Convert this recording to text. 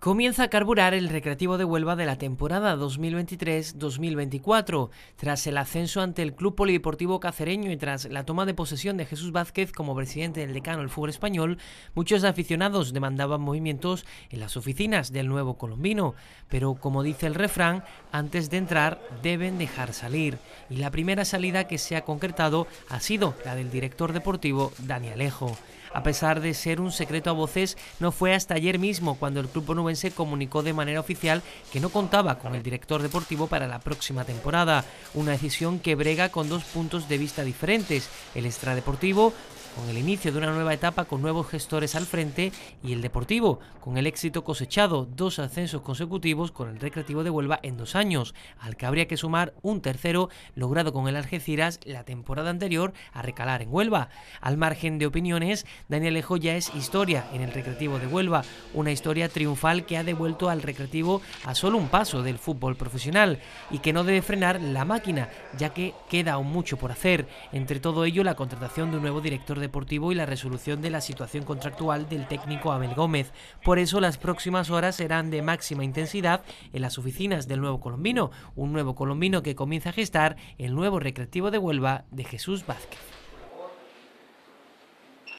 Comienza a carburar el Recreativo de Huelva de la temporada 2023-2024. Tras el ascenso ante el Club Polideportivo Cacereño y tras la toma de posesión de Jesús Vázquez como presidente del decano del fútbol español, muchos aficionados demandaban movimientos en las oficinas del nuevo colombino. Pero como dice el refrán, antes de entrar deben dejar salir. Y la primera salida que se ha concretado ha sido la del director deportivo Dani Alejo. A pesar de ser un secreto a voces, no fue hasta ayer mismo cuando el Club se comunicó de manera oficial que no contaba con el director deportivo para la próxima temporada, una decisión que brega con dos puntos de vista diferentes, el extradeportivo con el inicio de una nueva etapa con nuevos gestores al frente y el deportivo, con el éxito cosechado, dos ascensos consecutivos con el Recreativo de Huelva en dos años, al que habría que sumar un tercero logrado con el Algeciras la temporada anterior a recalar en Huelva. Al margen de opiniones, Daniel Ejo ya es historia en el Recreativo de Huelva, una historia triunfal que ha devuelto al recreativo a solo un paso del fútbol profesional y que no debe frenar la máquina, ya que queda aún mucho por hacer. Entre todo ello, la contratación de un nuevo director deportivo y la resolución de la situación contractual del técnico Abel Gómez. Por eso, las próximas horas serán de máxima intensidad en las oficinas del nuevo colombino, un nuevo colombino que comienza a gestar el nuevo recreativo de Huelva de Jesús Vázquez.